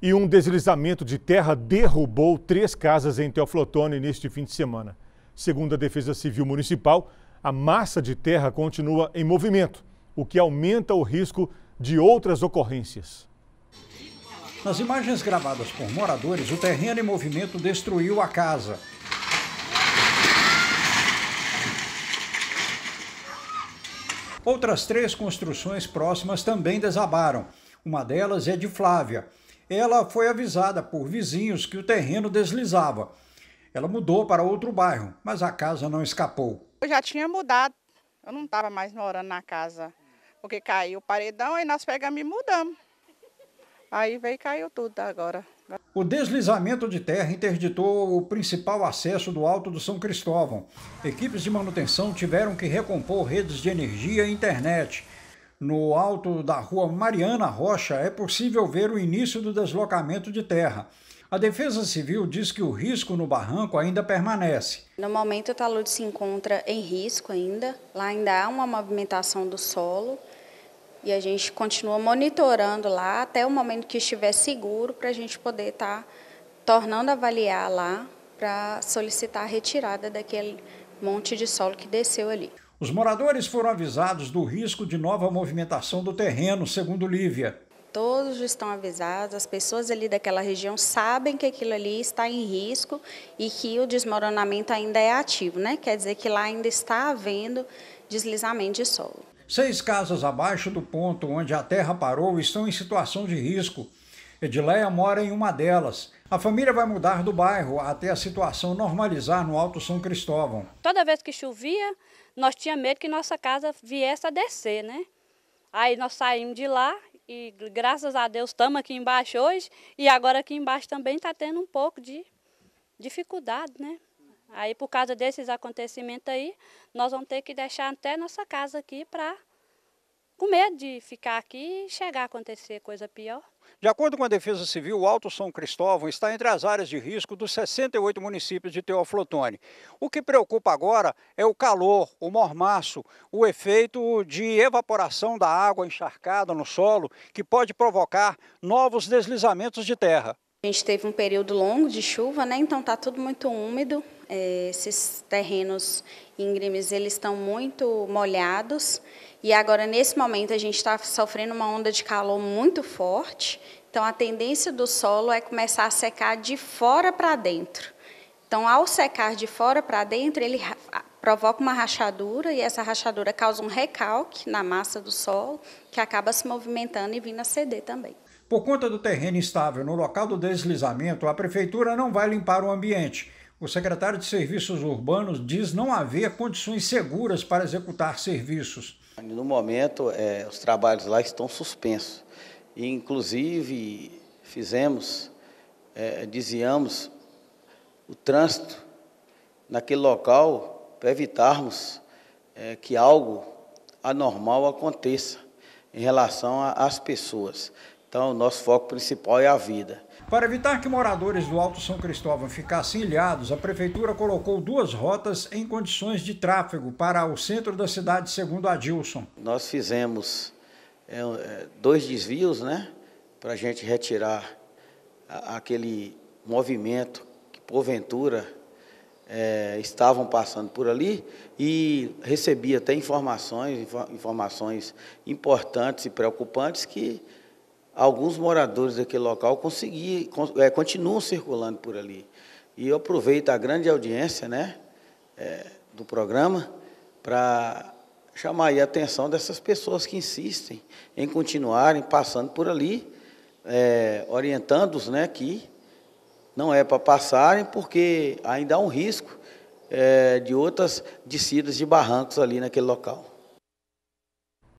E um deslizamento de terra derrubou três casas em Teoflotone neste fim de semana. Segundo a Defesa Civil Municipal, a massa de terra continua em movimento, o que aumenta o risco de outras ocorrências. Nas imagens gravadas por moradores, o terreno em movimento destruiu a casa. Outras três construções próximas também desabaram. Uma delas é de Flávia ela foi avisada por vizinhos que o terreno deslizava. Ela mudou para outro bairro, mas a casa não escapou. Eu já tinha mudado, eu não estava mais morando na casa, porque caiu o paredão e nós pegamos e mudamos. Aí veio e caiu tudo agora. O deslizamento de terra interditou o principal acesso do Alto do São Cristóvão. Equipes de manutenção tiveram que recompor redes de energia e internet no alto da rua Mariana Rocha, é possível ver o início do deslocamento de terra. A Defesa Civil diz que o risco no barranco ainda permanece. No momento, o talude se encontra em risco ainda. Lá ainda há uma movimentação do solo e a gente continua monitorando lá até o momento que estiver seguro para a gente poder estar tá tornando avaliar lá para solicitar a retirada daquele monte de solo que desceu ali. Os moradores foram avisados do risco de nova movimentação do terreno, segundo Lívia. Todos estão avisados, as pessoas ali daquela região sabem que aquilo ali está em risco e que o desmoronamento ainda é ativo, né? Quer dizer que lá ainda está havendo deslizamento de solo. Seis casas abaixo do ponto onde a terra parou estão em situação de risco. Edileia mora em uma delas. A família vai mudar do bairro até a situação normalizar no Alto São Cristóvão. Toda vez que chovia, nós tínhamos medo que nossa casa viesse a descer, né? Aí nós saímos de lá e graças a Deus estamos aqui embaixo hoje e agora aqui embaixo também está tendo um pouco de dificuldade, né? Aí por causa desses acontecimentos aí, nós vamos ter que deixar até nossa casa aqui para com medo de ficar aqui e chegar a acontecer coisa pior. De acordo com a Defesa Civil, o Alto São Cristóvão está entre as áreas de risco dos 68 municípios de Teoflotone. O que preocupa agora é o calor, o mormaço, o efeito de evaporação da água encharcada no solo, que pode provocar novos deslizamentos de terra. A gente teve um período longo de chuva, né? Então tá tudo muito úmido é, esses terrenos íngremes eles estão muito molhados e agora nesse momento a gente está sofrendo uma onda de calor muito forte. Então a tendência do solo é começar a secar de fora para dentro. Então ao secar de fora para dentro ele provoca uma rachadura e essa rachadura causa um recalque na massa do solo que acaba se movimentando e vindo a ceder também. Por conta do terreno instável no local do deslizamento, a prefeitura não vai limpar o ambiente, o secretário de Serviços Urbanos diz não haver condições seguras para executar serviços. No momento, é, os trabalhos lá estão suspensos. E, inclusive, fizemos, é, desviamos o trânsito naquele local para evitarmos é, que algo anormal aconteça em relação às pessoas. Então, nosso foco principal é a vida. Para evitar que moradores do Alto São Cristóvão ficassem ilhados, a prefeitura colocou duas rotas em condições de tráfego para o centro da cidade, segundo Adilson. Nós fizemos é, é, dois desvios, né, para a gente retirar aquele movimento que porventura é, estavam passando por ali e recebi até informações, informações importantes e preocupantes que alguns moradores daquele local conseguiram é, continuam circulando por ali. E eu aproveito a grande audiência né, é, do programa para chamar a atenção dessas pessoas que insistem em continuarem passando por ali, é, orientando-os né, que não é para passarem, porque ainda há um risco é, de outras descidas de barrancos ali naquele local.